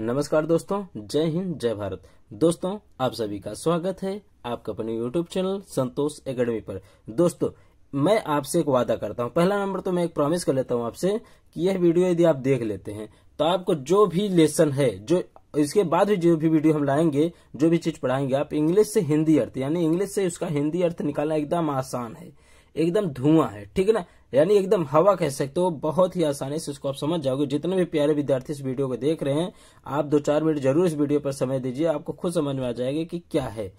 नमस्कार दोस्तों जय हिंद जय भारत दोस्तों आप सभी का स्वागत है आपका अपने यूट्यूब चैनल संतोष एकेडमी पर दोस्तों मैं आपसे एक वादा करता हूं पहला नंबर तो मैं एक प्रॉमिस कर लेता हूं आपसे कि यह वीडियो यदि आप देख लेते हैं तो आपको जो भी लेसन है जो इसके बाद भी जो भी वीडियो हम लाएंगे जो भी चीज पढ़ाएंगे आप इंग्लिश से हिंदी अर्थ यानी इंग्लिश से उसका हिंदी अर्थ निकालना एकदम आसान है एकदम धुआं है ठीक है ना यानी एकदम हवा कह सकते हो बहुत ही आसानी से उसको आप समझ जाओगे जितने भी प्यारे विद्यार्थी इस वीडियो को देख रहे हैं आप दो चार मिनट जरूर इस वीडियो पर समय दीजिए आपको खुद समझ में आ जाएगा कि क्या है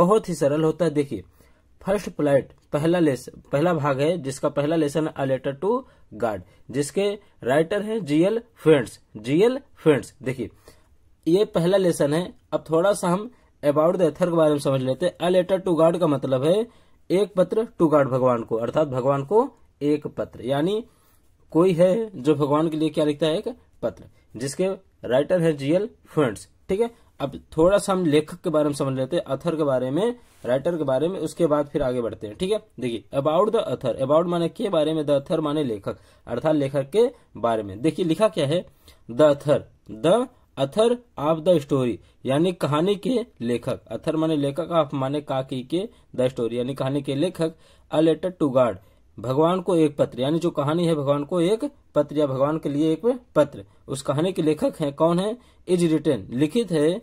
बहुत ही सरल होता है देखिए फर्स्ट प्लाइट पहला लेसन पहला भाग है जिसका पहला lesson a letter to God जिसके राइटर है जीएल फ्रेंड्स जीएल फ्रेंड्स देखिए ये पहला लेसन है अब थोड़ा सा हम अबाउट द एथर के बारे में समझ लेते हैं अ लेटर टू गार्ड का मतलब है एक पत्र टू गार्ड भगवान को अर्थात भगवान को एक पत्र यानी कोई है जो भगवान के लिए क्या लिखता है एक पत्र जिसके राइटर है जीएल फ्रेंड्स ठीक है अब थोड़ा सा हम लेखक के बारे में समझ लेते हैं अथर के बारे में राइटर के बारे में उसके बाद फिर आगे बढ़ते हैं ठीक है देखिए अबाउट द अथर अबाउट माने के बारे में द अथर माने लेखक अर्थात लेखक के बारे में देखिए लिखा क्या है the author the author of the story यानी कहानी के लेखक अथर माने लेखक ऑफ माने काकी के द स्टोरी यानी कहानी के लेखक अ लेटर टू गॉड भगवान को एक पत्र यानी जो कहानी है भगवान को एक पत्र या भगवान के लिए एक पत्र उस कहानी के लेखक है कौन है इज रिटेन लिखित है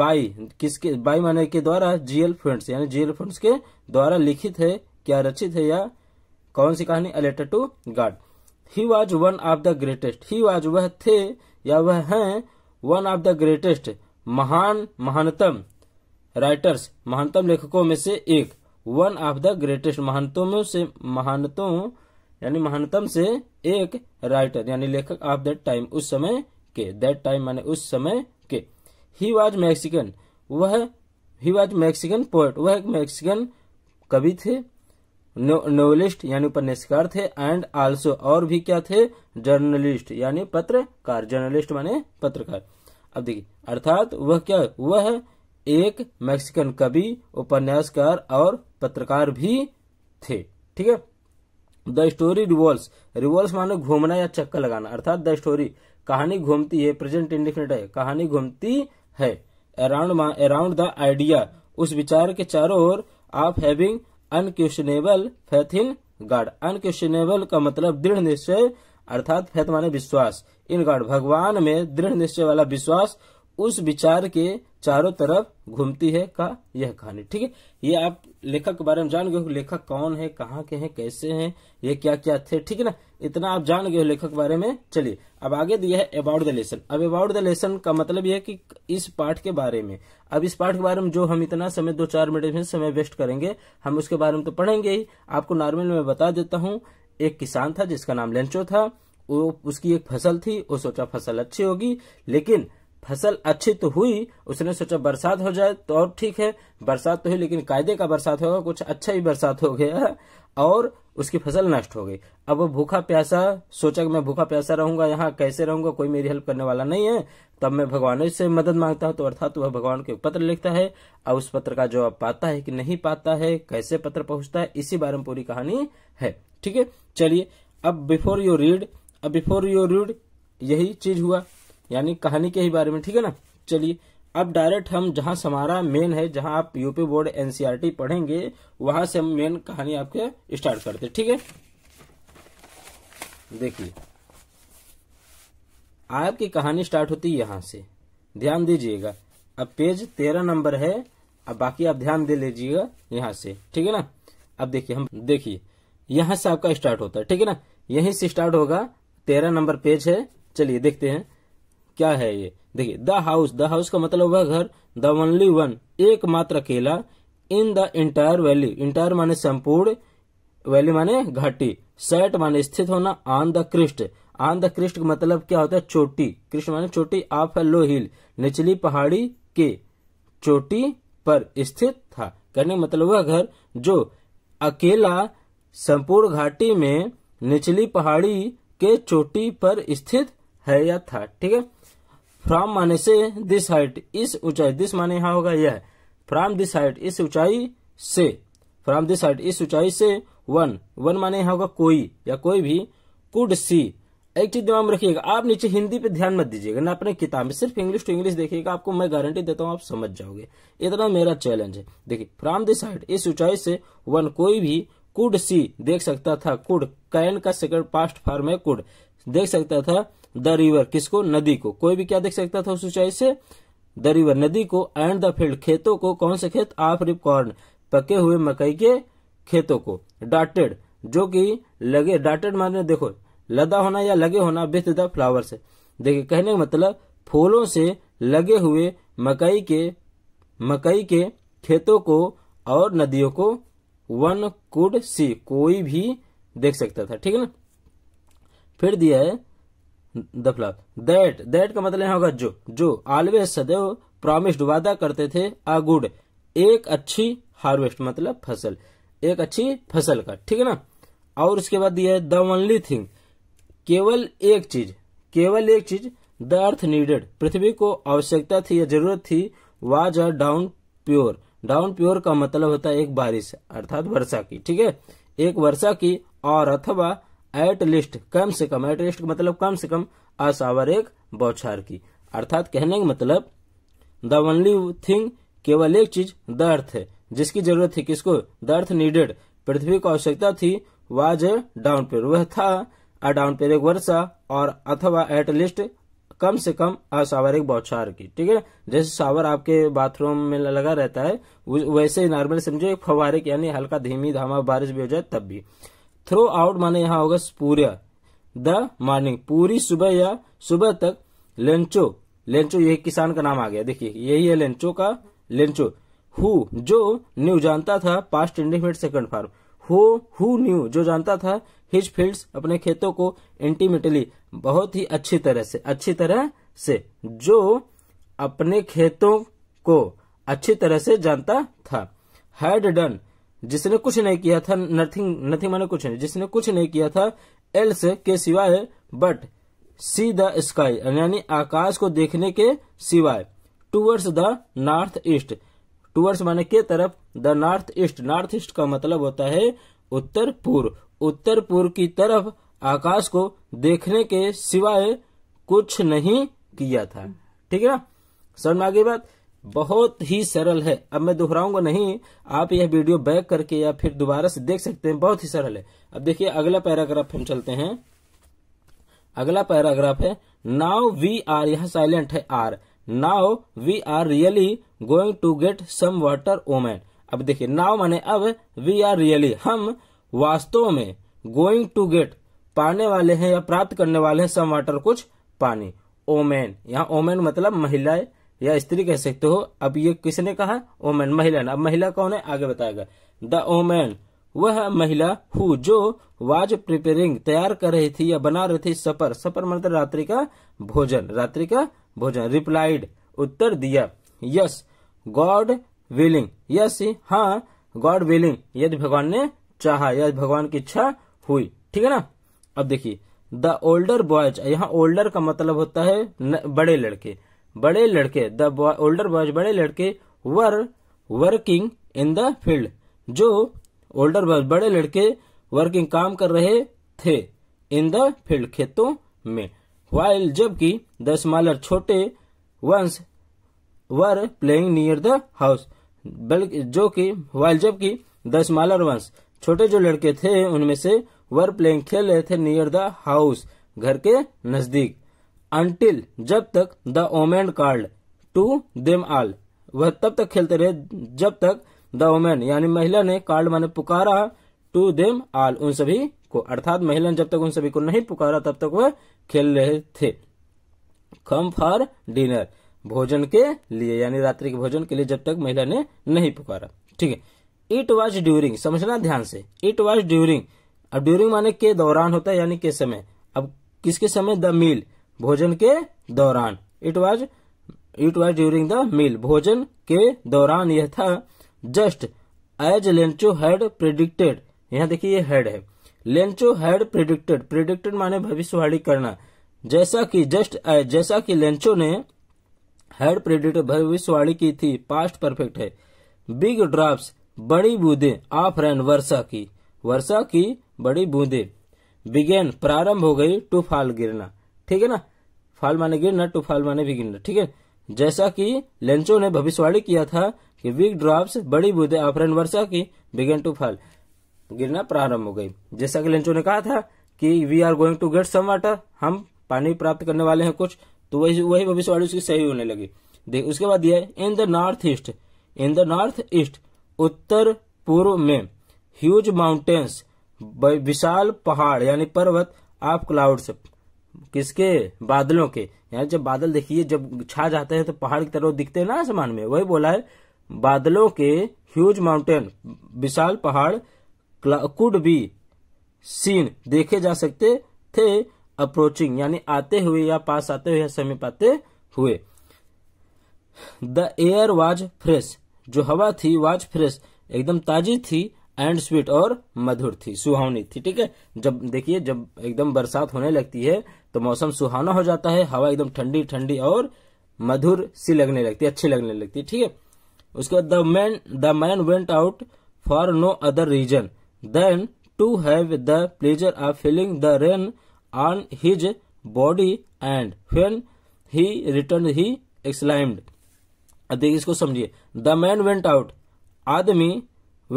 बाई किसके बाई माने के द्वारा जीएल फ्रेंड्स यानी जीएल फ्रेंड्स के द्वारा लिखित है क्या रचित है या कौन सी कहानी a letter to God he was one of the greatest he was वह थे या वह हैं वन ऑफ द ग्रेटेस्ट महान महानतम राइटर्स महानतम लेखकों में से एक वन ऑफ द ग्रेटेस्ट महानतों से महानतों यानी महानतम से एक राइटर यानी लेखक ऑफ दैट टाइम उस समय के दैट टाइम माने उस समय के ही वॉज मैक्सिकन वह ही वॉज मैक्सिकन पोएट वह एक मैक्सिकन कवि थे नोवलिस्ट यानी उपन्यासकार थे एंड आल्सो और भी क्या थे जर्नलिस्ट यानी पत्रकार जर्नलिस्ट माने पत्रकार अब देखिए अर्थात वह क्या वह एक मैक्सिकन कवि उपन्यासकार और पत्रकार भी थे ठीक है द स्टोरी रिवॉल्स रिवॉल्स मानो घूमना या चक्कर लगाना अर्थात द स्टोरी कहानी घूमती है प्रेजेंट इंडिफिनेट है कहानी घूमती है अराउंड अराउंड द आइडिया उस विचार के चारों ओर आप having unquestionable faith in God unquestionable का मतलब दृढ़ निश्चय अर्थात फेथ माने विश्वास इन गॉड भगवान में दृढ़ निश्चय वाला विश्वास उस विचार के चारों तरफ घूमती है का यह कहानी ठीक है ये आप लेखक के बारे में जान गए हो लेखक कौन है कहाँ के हैं कैसे हैं ये क्या क्या थे ठीक है ना इतना आप जान गए हो लेखक के बारे में चलिए अब आगे दिया है अबाउट द लेसन अब अबाउट द लेसन का मतलब यह है कि इस पाठ के बारे में अब इस पाठ के बारे में जो हम इतना समय दो चार मिनट में समय वेस्ट करेंगे हम उसके बारे में तो पढ़ेंगे ही आपको नॉर्मल में बता देता हूँ एक किसान था जिसका नाम लेंचो था वो उसकी एक फसल थी वो सोचा फसल अच्छी होगी लेकिन फसल अच्छी तो हुई उसने सोचा बरसात हो जाए तो और ठीक है बरसात तो हुई लेकिन कायदे का बरसात होगा कुछ अच्छा ही बरसात हो गया और उसकी फसल नष्ट हो गई अब वो भूखा प्यासा सोचा कि मैं भूखा प्यासा रहूंगा यहाँ कैसे रहूंगा कोई मेरी हेल्प करने वाला नहीं है तब मैं भगवान से मदद मांगता हूँ तो अर्थात वह भगवान को पत्र लिखता है और उस पत्र का जवाब पाता है कि नहीं पाता है कैसे पत्र पहुंचता है इसी बारे में पूरी कहानी है ठीक है चलिए अब बिफोर यू रीड अब बिफोर यू रीड यही चीज हुआ यानी कहानी के ही बारे में ठीक है ना चलिए अब डायरेक्ट हम जहां हमारा मेन है जहां आप यूपी बोर्ड एनसीआरटी पढ़ेंगे वहां से हम मेन कहानी आपके स्टार्ट करते ठीक है देखिए आपकी कहानी स्टार्ट होती है यहां से ध्यान दीजिएगा अब पेज तेरह नंबर है अब बाकी आप ध्यान दे लीजिएगा यहां से ठीक है ना अब देखिए हम देखिए यहां से आपका स्टार्ट होता है ठीक है ना यहीं से स्टार्ट होगा तेरह नंबर पेज है चलिए देखते हैं क्या है ये देखिए द हाउस द हाउस का मतलब वह घर द ओनली वन एकमात्र अकेला in the entire valley entire माने संपूर्ण वैली माने घाटी सेट माने स्थित होना on the crest on the crest का मतलब क्या होता है चोटी क्रिस्ट माने चोटी आप है लो हिल निचली पहाड़ी के चोटी पर स्थित था कहने का मतलब वह घर जो अकेला संपूर्ण घाटी में निचली पहाड़ी के चोटी पर स्थित है या था ठीक है फ्रॉम माने से दिस हाइट इस ऊंचाई दिस माने यहाँ होगा यह फ्रॉम दिस हाइट इस ऊंचाई से फ्रॉम दिस हाइट इस ऊंचाई से वन वन माने यहाँ होगा कोई या कोई भी कुड सी एक चीज दिमाग में रखिएगा आप नीचे हिंदी पे ध्यान मत दीजिएगा ना अपने किताब में सिर्फ इंग्लिश टू इंग्लिश देखिएगा आपको मैं गारंटी देता हूँ आप समझ जाओगे इतना मेरा चैलेंज है देखिए फ्रॉम दिस हाइट इस ऊंचाई से वन कोई भी कुड सी देख सकता था कुड कैन का सेकंड पास्ट फॉर्म है कुड देख सकता था द रिवर किसको नदी को कोई भी क्या देख सकता था उस ऊंचाई से द रिवर नदी को एंड द फील्ड खेतों को कौन से खेत ऑफ रिप कॉर्न पके हुए मकई के खेतों को डाटेड जो कि लगे डाटेड माने देखो लदा होना या लगे होना विथ द फ्लावर से देखिए कहने का मतलब फूलों से लगे हुए मकई के मकई के खेतों को और नदियों को वन कुड सी कोई भी देख सकता था ठीक है ना फिर दिया है दखला दैट दैट का मतलब होगा जो जो ऑलवेज सदैव प्रॉमिस्ड वादा करते थे अ गुड एक अच्छी हार्वेस्ट मतलब फसल एक अच्छी फसल का ठीक है ना और उसके बाद दिया है द ओनली थिंग केवल एक चीज केवल एक चीज द अर्थ नीडेड पृथ्वी को आवश्यकता थी या जरूरत थी was are downpour downpour का मतलब होता है एक बारिश अर्थात वर्षा की ठीक है एक वर्षा की और अथवा एट लिस्ट कम से कम एट लिस्ट मतलब कम से कम असावर एक बौछार की अर्थात कहने का मतलब द ओनली थिंग केवल एक चीज द अर्थ है जिसकी जरूरत थी किसको द अर्थ नीडेड पृथ्वी को आवश्यकता थी वाज ए डाउन पेयर वह था अ डाउन पेयर एक वर्षा और अथवा एट लिस्ट कम से कम असावर एक बौछार की ठीक है जैसे सावर आपके बाथरूम में लगा रहता है वैसे नॉर्मल समझो एक फवारे यानी हल्का धीमी धामा बारिश भी हो जाए तब भी थ्रो आउट माने यहाँ होगा पूरा द मॉर्निंग पूरी सुबह या सुबह तक लेंचो लेंचो यही किसान का नाम आ गया देखिए यही है लेंचो का लेंचो हु जो न्यू जानता था past indefinite second form who who knew जो जानता था हिज फील्ड्स अपने खेतों को इंटीमेटली बहुत ही अच्छी तरह से अच्छी तरह से जो अपने खेतों को अच्छी तरह से जानता था हैड डन जिसने कुछ नहीं किया था नथिंग नथिंग माने कुछ नहीं जिसने कुछ नहीं किया था एल्स के सिवाय बट सी द स्काई यानी आकाश को देखने के सिवाय towards the north east towards माने के तरफ the north east north east का मतलब होता है उत्तर पूर्व उत्तर पूर्व की तरफ आकाश को देखने के सिवाय कुछ नहीं किया था ठीक है ना समझ में आगे बात बहुत ही सरल है अब मैं दोहराऊंगा नहीं आप यह वीडियो बैक करके या फिर दोबारा से देख सकते हैं बहुत ही सरल है अब देखिए अगला पैराग्राफ हम चलते हैं अगला पैराग्राफ है नाउ वी आर यह साइलेंट है are now we are really going to get some water woman अब देखिए नाउ माने अब वी आर रियली हम वास्तव में गोइंग टू गेट पाने वाले हैं या प्राप्त करने वाले हैं सम वाटर कुछ पानी ओमेन यहाँ ओमेन मतलब महिलाएं या स्त्री कह सकते हो अब ये किसने कहा ओमैन महिला ने अब महिला कौन है आगे बताएगा द ओमैन वह महिला हु जो वाज प्रिपेयरिंग तैयार कर रही थी या बना रही थी सपर सपर मतलब रात्रि का भोजन रात्रि का भोजन रिप्लाइड उत्तर दिया यस गॉड विलिंग यस हाँ गॉड विलिंग यदि भगवान ने चाहा यदि भगवान की इच्छा हुई ठीक है ना अब देखिए द ओल्डर बॉयज यहाँ ओल्डर का मतलब होता है न, बड़े लड़के बड़े लड़के द ओल्डर बॉयज बड़े लड़के were working in the field जो ओल्डर बॉयज बड़े लड़के वर्किंग काम कर रहे थे इन द फील्ड खेतों में वाइल जबकि द स्मॉलर छोटे ones were playing near the house बल्कि जो कि वाइल जबकि द स्मॉलर वंस छोटे जो लड़के थे उनमें से वर प्लेइंग खेल रहे थे नियर द हाउस घर के नजदीक अंटिल जब तक the woman called to them all वह तब तक खेलते रहे जब तक द ओमेन यानी महिला ने कार्ड माने पुकारा टू देम ऑल उन सभी को अर्थात महिला ने जब तक उन सभी को नहीं पुकारा तब तक वह खेल रहे थे कम फॉर डिनर भोजन के लिए यानी रात्रि के भोजन के लिए जब तक महिला ने नहीं पुकारा ठीक है इट वॉज ड्यूरिंग समझना ध्यान से इट वॉज ड्यूरिंग अब ड्यूरिंग माने के दौरान होता है यानी के समय अब किसके समय द मील भोजन के दौरान it was it was during the meal भोजन के दौरान यह था just as Lencho had predicted यहाँ देखिए ये हेड है लेंचो हैड प्रिडिक्टेड प्रिडिक्टेड माने भविष्यवाणी करना जैसा कि जस्ट एज जैसा कि लेंचो ने हेड प्रिडिक्ट भविष्यवाणी की थी पास्ट परफेक्ट है बिग ड्राफ्ट बड़ी बूंदे ऑफ रैन वर्षा की वर्षा की बड़ी बूंदे बिगेन प्रारंभ हो गई टू फॉल गिरना ठीक है ना फाल माने गिर नट टू फाल माने भी बिगिनर ठीक है जैसा कि लेंचो ने भविष्यवाणी किया था कि बिग ड्रॉप्स बड़ी बूंदे अपहरण वर्षा की बिगन टू फाल गिरना प्रारंभ हो गई जैसा कि लेंचो ने कहा था कि we are going to get some water हम पानी प्राप्त करने वाले हैं कुछ तो वही वही भविष्यवाणी उसकी सही होने लगी देख उसके बाद यह in the north east in the north east उत्तर पूर्व में ह्यूज माउंटेन्स विशाल पहाड़ यानी पर्वत ऑफ क्लाउड्स किसके बादलों के यानी जब बादल देखिए जब छा जाते हैं तो पहाड़ की तरह दिखते हैं ना आसमान में वही बोला है बादलों के ह्यूज माउंटेन विशाल पहाड़ कुड बी सीन देखे जा सकते थे अप्रोचिंग यानी आते हुए या पास आते हुए या समय पाते हुए द एयर वाज फ्रेश जो हवा थी वाज फ्रेश एकदम ताजी थी एंड स्वीट और मधुर थी सुहावनी थी ठीक है जब देखिए जब एकदम बरसात होने लगती है तो मौसम सुहाना हो जाता है हवा एकदम ठंडी ठंडी और मधुर सी लगने लगती है अच्छी लगने लगती है ठीक है उसके बाद the man the man went out for no other reason than to have the pleasure of feeling the rain on his body and when he return he exclaimed देखिए इसको समझिए द मैन वेंट आउट आदमी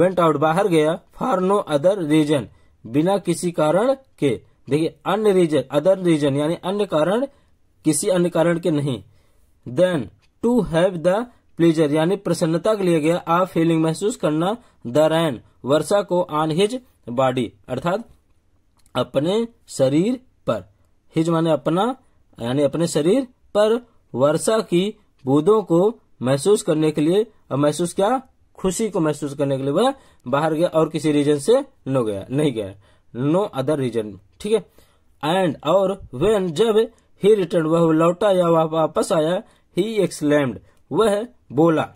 went out बाहर गया for no other reason बिना किसी कारण के देखिए अन्य रीजन अदर रीजन यानी अन्य कारण किसी अन्य कारण के नहीं than to have the pleasure यानी प्रसन्नता के लिए गया आ फीलिंग महसूस करना द रैन वर्षा को ऑन हिज बॉडी अर्थात अपने शरीर पर हिज माने अपना यानी अपने शरीर पर वर्षा की बूंदों को महसूस करने के लिए और महसूस क्या खुशी को महसूस करने के लिए वह बाहर गया और किसी रीजन से नो गया नहीं गया नो अदर रीजन ठीक है एंड और वेन जब ही रिटर्न वह लौटा या वह वापस आया ही एक्सलेम्ड वह बोला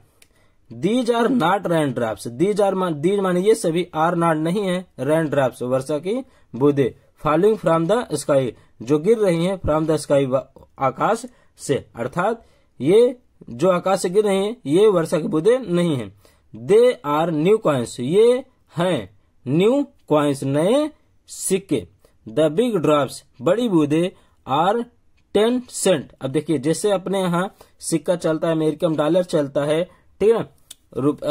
these are not rain drops these are these माने ये सभी आर नॉट नहीं है रैन ड्राफ्ट वर्षा की बूंदे फॉलोइंग फ्रॉम द स्काई जो गिर रही है फ्रॉम द स्काई आकाश से अर्थात ये जो आकाश से गिर रही है ये वर्षा की बूंदे नहीं है दे आर न्यू क्वाइंस ये है न्यू क्वाइंस नए सिक्के द बिग ड्रॉप्स बड़ी बूंदे आर टेन सेंट अब देखिए जैसे अपने यहाँ सिक्का चलता है अमेरिकन डॉलर चलता है ठीक है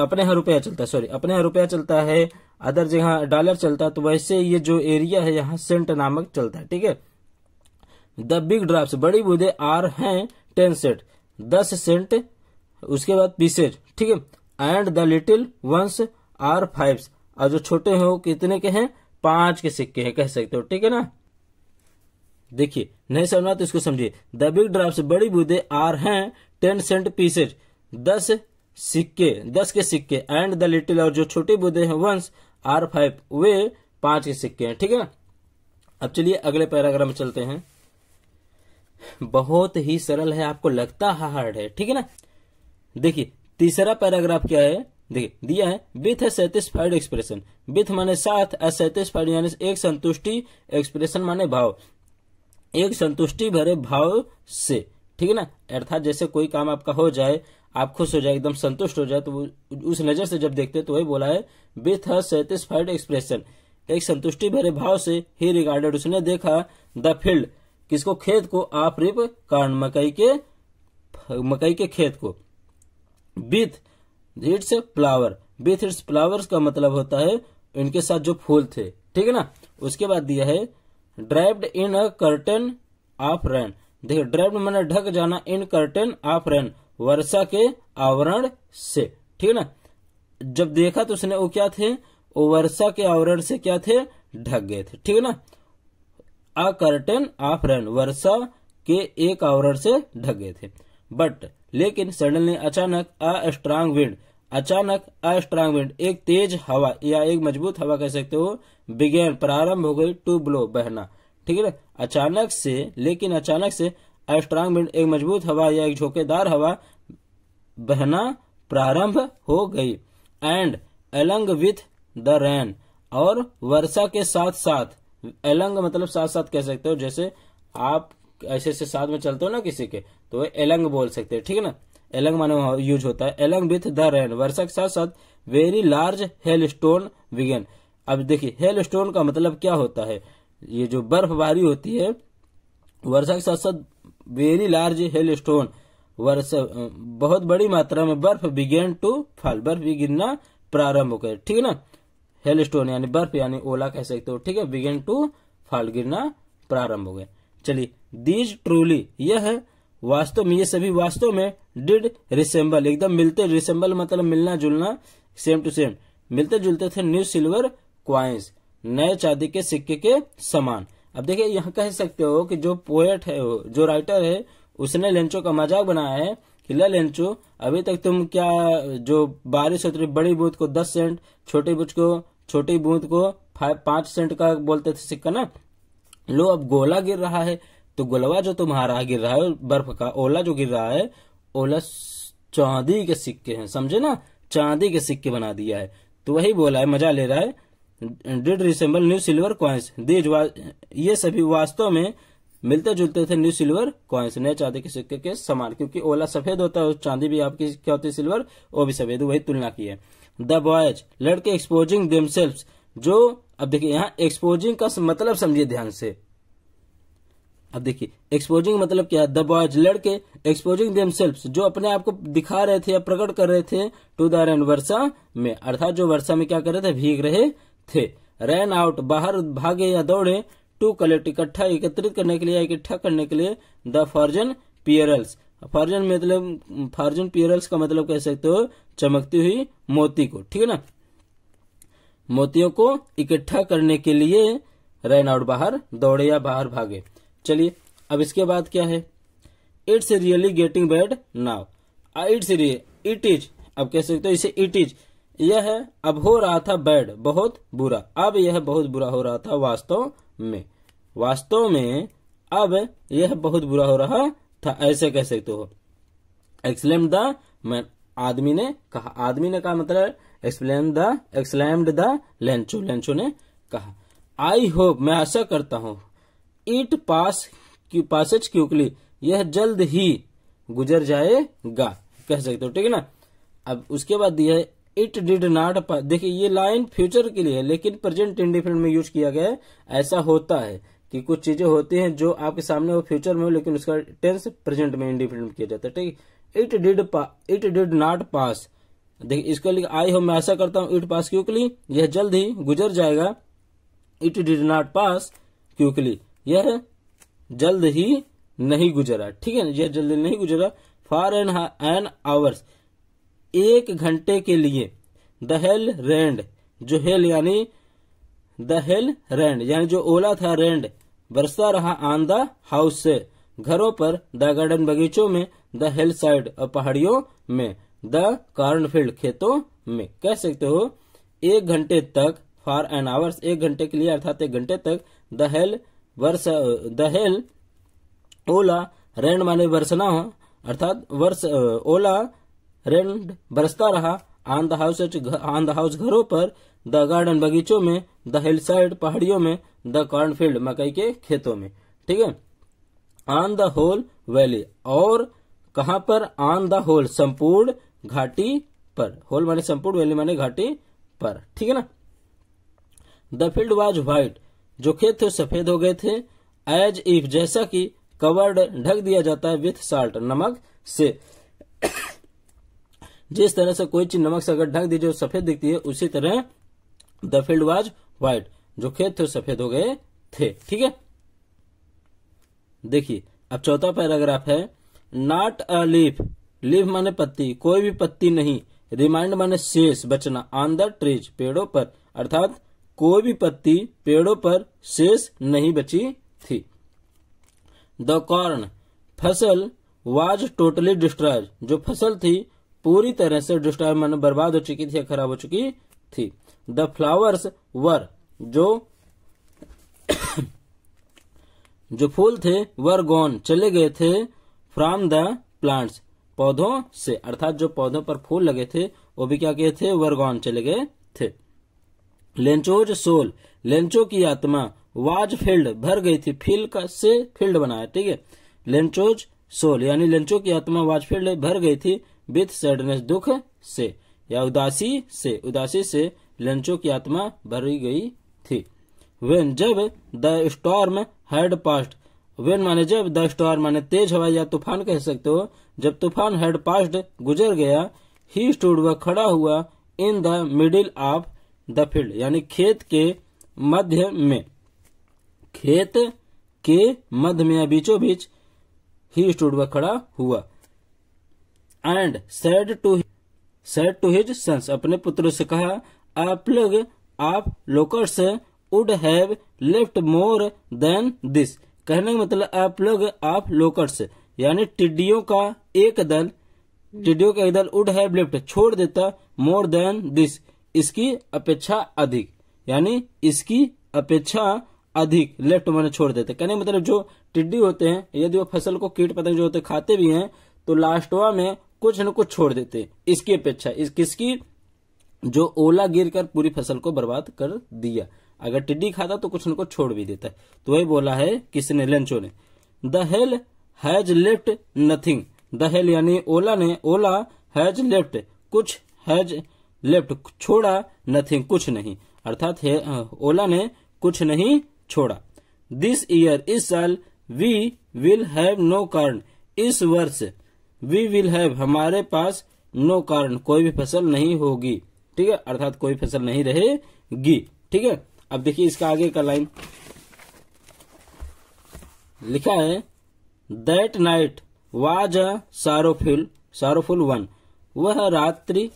अपने यहाँ रुपया चलता है सॉरी अपने यहाँ रुपया चलता है अदर जगह डॉलर चलता है तो वैसे ये जो एरिया है यहाँ सेंट नामक चलता है ठीक है द बिग ड्रॉप्स बड़ी बूंदे आर हैं टेन सेंट दस सेंट उसके बाद पीसेज ठीक है and the little ones are five और जो छोटे हैं वो कितने के हैं पांच के सिक्के है कह सकते हो ठीक है ना देखिए नहीं समझा तो इसको समझिए द बिग ड्राफ्ट से बड़ी बूंदे आर हैं टेन सेंट पीसेज दस सिक्के दस के सिक्के एंड द लिटिल और जो छोटे बूंदे हैं वंस आर फाइव वे पांच के सिक्के हैं ठीक है अब चलिए अगले पैराग्राम में चलते हैं बहुत ही सरल है आपको लगता हार्ड है ठीक है ना देखिए तीसरा पैराग्राफ क्या है देखिए दिया है with a satisfied expression with माने साथ ए यानी एक संतुष्टि एक्सप्रेशन माने भाव एक संतुष्टि भरे भाव से ठीक है ना अर्थात जैसे कोई काम आपका हो जाए आप खुश हो जाए एकदम संतुष्ट हो जाए तो उस नजर से जब देखते तो वही बोला है विथ अ सेटिस्फाइड एक्सप्रेशन एक संतुष्टि भरे भाव से ही रिगार्डेड उसने देखा द फील्ड किसको खेत को आप रिप कारण मकई के मकई के खेत को with its flower with its flowers का मतलब होता है इनके साथ जो फूल थे ठीक है ना उसके बाद दिया है draped in a curtain of rain देखिए ड्राइव्ड मैंने ढक जाना इन कर्टन ऑफ रेन वर्षा के आवरण से ठीक है ना जब देखा तो उसने वो क्या थे वो वर्षा के आवरण से क्या थे ढक गए थे ठीक है ना अ कर्टन ऑफ रेन वर्षा के एक आवरण से ढक गए थे बट लेकिन सैडल ने अचानक अ स्ट्रांग विंड अचानक अ स्ट्रांग विंड एक तेज हवा या एक मजबूत हवा कह सकते हो बिगेन प्रारंभ हो गई टू ब्लो बहना ठीक है अचानक से लेकिन अचानक से अ स्ट्रांग विंड एक मजबूत हवा या एक झोंकेदार हवा बहना प्रारंभ हो गई and along with the rain और वर्षा के साथ साथ एलंग मतलब साथ साथ कह सकते हो जैसे आप ऐसे ऐसे साथ में चलते हो ना किसी के तो एलंग बोल सकते हैं ठीक है ना एलंग माने यूज होता है एलंग विथ द रेन वर्षा के साथ साथ very large hail stone began अब देखिए हेल स्टोन का मतलब क्या होता है ये जो बर्फबारी होती है वर्षा के साथ साथ वेरी लार्ज हेल स्टोन वर्षा बहुत बड़ी मात्रा में बर्फ बिगेन टू फॉल बर्फ गिरना प्रारंभ हो गए ठीक है ना हेल स्टोन यानी बर्फ यानी ओला कह सकते हो ठीक है बिगेन टू फॉल गिरना प्रारंभ हो गए चलिए दीज ट्रूली यह वास्तव में ये सभी वास्तव में डिड रिसेम्बल एकदम मिलते रिसेम्बल मतलब मिलना जुलना सेम टू सेम मिलते जुलते थे न्यू सिल्वर क्वाइंस नए चांदी के सिक्के के समान अब देखिए यहाँ कह सकते हो कि जो पोएट है जो राइटर है उसने लेंचो का मजाक बनाया है कि ले लेंचो अभी तक तुम क्या जो बारिश होती बड़ी बूथ को दस सेंट छोटी बूथ को छोटी बूथ को फाइव पांच सेंट का बोलते थे सिक्का ना लो अब गोला गिर रहा है तो गोलवा जो तुम्हारा गिर रहा है बर्फ का ओला जो गिर रहा है ओला चांदी के सिक्के हैं समझे ना चांदी के सिक्के बना दिया है तो वही बोला है मजा ले रहा है did resemble new silver coins these ये सभी वास्तव में मिलते जुलते थे न्यू सिल्वर क्वाइंस नए चांदी के सिक्के के समान क्योंकि ओला सफेद होता है चांदी भी आपकी क्या होती है सिल्वर वो भी सफेद वही तुलना की है द बॉयज लड़के एक्सपोजिंग देमसेल्व्स जो अब देखिए यहाँ एक्सपोजिंग का मतलब समझिए ध्यान से अब देखिए एक्सपोजिंग मतलब क्या है द बॉयज लड़के एक्सपोजिंग देम जो अपने आप को दिखा रहे थे या प्रकट कर रहे थे टू द रैन वर्षा में अर्थात जो वर्षा में क्या कर रहे थे भीग रहे थे रैन आउट बाहर भागे या दौड़े टू कलेक्ट इकट्ठा एकत्रित करने के लिए इकट्ठा करने के लिए द फॉर्जन पियरल्स फॉर्जन मतलब फॉर्जन पियरल्स का मतलब कह सकते हो चमकती हुई मोती को ठीक है ना मोतियों को इकट्ठा करने के लिए रैन आउट बाहर दौड़े या बाहर भागे चलिए अब इसके बाद क्या है it's really getting bad now it's it is अब कह सकते हो इसे इट इज यह अब हो रहा था बैड बहुत बुरा अब यह बहुत बुरा हो रहा था वास्तव में वास्तव में अब यह बहुत बुरा हो रहा था ऐसे कह सकते हो एक्सलेम द मैन आदमी ने कहा आदमी ने कहा मतलब explain the exclaimed the Lencho Lencho ने कहा आई होप मैं आशा करता हूँ it pass quick passes quickly यह जल्द ही गुजर जाएगा कह सकते हो ठीक है ना अब उसके बाद दिया है इट डिड नॉट देखिए ये लाइन फ्यूचर के लिए है लेकिन प्रेजेंट इंडिफिनेंट में यूज किया गया है ऐसा होता है कि कुछ चीजें होती हैं जो आपके सामने वो फ्यूचर में हो लेकिन उसका टेंस प्रेजेंट में इंडिफिनेंट किया जाता है ठीक है it did it did not pass देखिए इसको लिख आई हो मैं ऐसा करता हूँ इट पास क्यूकली यह जल्द ही गुजर जाएगा it did not pass quickly यह जल्द ही नहीं गुजरा ठीक है यह जल्द नहीं गुजरा फॉर एन एन आवर्स एक घंटे के लिए द हेल रेंड जो हेल यानी द हेल रेंड यानी जो ओला था रेंड बरसा रहा ऑन द हाउस से घरों पर द गार्डन बगीचों में द हेल साइड और पहाड़ियों में द कार्नफील्ड खेतों में कह सकते हो एक घंटे तक फॉर एन आवर्स एक घंटे के लिए अर्थात एक घंटे तक द हेल वर्ष द हेल ओला रेन माने बरसना हो अर्थात वर्ष ओला रेंड बरसता रहा on the house on the house घरों पर द गार्डन बगीचों में द हिल साइड पहाड़ियों में द कॉर्नफील्ड मकई के खेतों में ठीक है ऑन द होल वैली और कहा पर ऑन द होल संपूर्ण घाटी पर होल माने संपूर्ण वैली माने घाटी पर ठीक है ना द फील्ड वॉज व्हाइट जो खेत थे सफेद हो गए थे एज इफ जैसा कि कवर्ड ढक दिया जाता है विथ साल्ट नमक से जिस तरह से कोई चीज नमक से अगर ढक दी जो सफेद दिखती है उसी तरह द फील्ड वॉज व्हाइट जो खेत थे सफेद हो गए थे ठीक है देखिए अब चौथा पैराग्राफ है नॉट अ लीफ लिव माने पत्ती कोई भी पत्ती नहीं रिमाइंड माने शेष बचना ऑन द ट्रीज पेड़ों पर अर्थात कोई भी पत्ती पेड़ों पर शेष नहीं बची थी द कॉर्न फसल वाज टोटली डिस्ट्रॉय जो फसल थी पूरी तरह से डिस्ट्रॉय माने बर्बाद हो चुकी थी खराब हो चुकी थी द फ्लावर्स वर जो जो फूल थे वर गॉन चले गए थे फ्रॉम द प्लांट्स पौधों से अर्थात जो पौधों पर फूल लगे थे वो भी क्या किए थे वर्गौन चले गए थे लेंचोज सोल लेंचो की आत्मा वाज फील्ड भर गई थी फील्ड का से फील्ड बनाया ठीक है लेंचोज सोल यानी लेंचो की आत्मा वाज फील्ड भर गई थी विथ सैडनेस दुख से या उदासी से उदासी से लेंचो की आत्मा भरी गई थी वेन जब the storm had passed when माने जब द स्टॉर माने तेज हवा या तूफान कह सकते हो जब तूफान हेड पास्ट गुजर गया ही स्टूड व खड़ा हुआ in the middle of the field यानी खेत के मध्य में खेत के मध्य में बीचों बीच ही स्टूड व खड़ा हुआ and said to said to his sons अपने पुत्र से कहा अ आप locusts would have left more than this कहने का मतलब आप लोग आप लोकर्स यानी टिड्डियों का एक दल टिड्डियों का एक दल उड है लिफ्ट छोड़ देता मोर देन दिस इसकी अपेक्षा अधिक यानी इसकी अपेक्षा अधिक लेफ्ट मैंने छोड़ देते कहने मतलब जो टिड्डी होते हैं यदि वो फसल को कीट पतंग जो होते खाते भी हैं तो लास्टवा में कुछ न कुछ छोड़ देते इसकी अपेक्षा इस किसकी जो ओला गिर कर पूरी फसल को बर्बाद कर दिया अगर टिड्डी खाता तो कुछ न कुछ छोड़ भी देता है तो वही बोला है किसने लंचो ने the hail has left nothing the hail यानी ओला ने ओला हैज लेफ्ट कुछ हैज लेफ्ट छोड़ा नथिंग कुछ नहीं अर्थात ओला ने कुछ नहीं छोड़ा दिस ईयर इस साल वी विल हैव नो कारण इस वर्ष वी विल हैव हमारे पास नो कारण कोई भी फसल नहीं होगी ठीक है अर्थात कोई फसल नहीं रहेगी ठीक है अब देखिए इसका आगे का लाइन लिखा है that night was a sorrowful sorrowful one वह रात्रि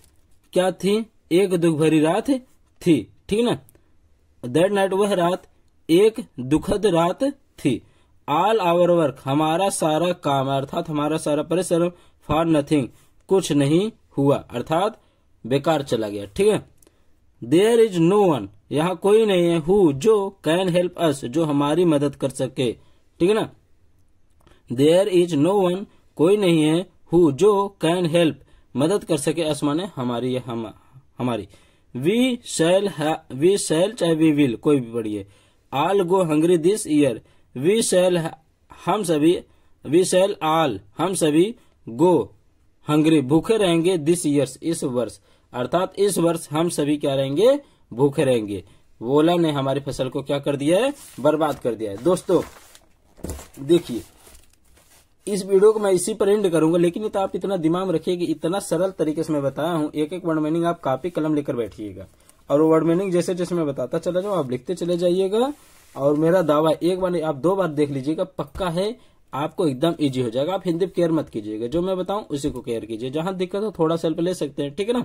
क्या थी एक दुख भरी रात थी ठीक ना दैट नाइट वह रात एक दुखद रात थी ऑल आवर वर्क हमारा सारा काम अर्थात हमारा सारा परिश्रम फॉर नथिंग कुछ नहीं हुआ अर्थात बेकार चला गया ठीक है देयर इज नो वन यहाँ कोई नहीं है हु जो कैन हेल्प अस जो हमारी मदद कर सके ठीक है ना देयर इज नो वन कोई नहीं है हु जो कैन हेल्प मदद कर सके अस माने हमारी हम, हमारी वी सेल वी सेल चाहे वी विल कोई भी पढ़िए all go hungry this year we shall हम सभी वी सेल आल हम सभी गो हंग्री भूखे रहेंगे दिस ईयर इस वर्ष अर्थात इस वर्ष हम सभी क्या रहेंगे भूखे रहेंगे वोला ने हमारी फसल को क्या कर दिया है बर्बाद कर दिया है दोस्तों देखिए इस वीडियो को मैं इसी पर एंड करूंगा लेकिन तो आप इतना दिमाग रखिए कि इतना सरल तरीके से मैं बताया हूँ एक एक वर्ड मीनिंग आप कापी कलम लेकर बैठिएगा और वो वर्ड मीनिंग जैसे जैसे मैं बताता चला जाऊँ आप लिखते चले जाइएगा और मेरा दावा एक बार आप दो बार देख लीजिएगा पक्का है आपको एकदम इजी हो जाएगा आप हिंदी केयर मत कीजिएगा जो मैं बताऊं उसी को केयर कीजिए जहां दिक्कत हो थोड़ा सेल्फ ले सकते हैं ठीक है ना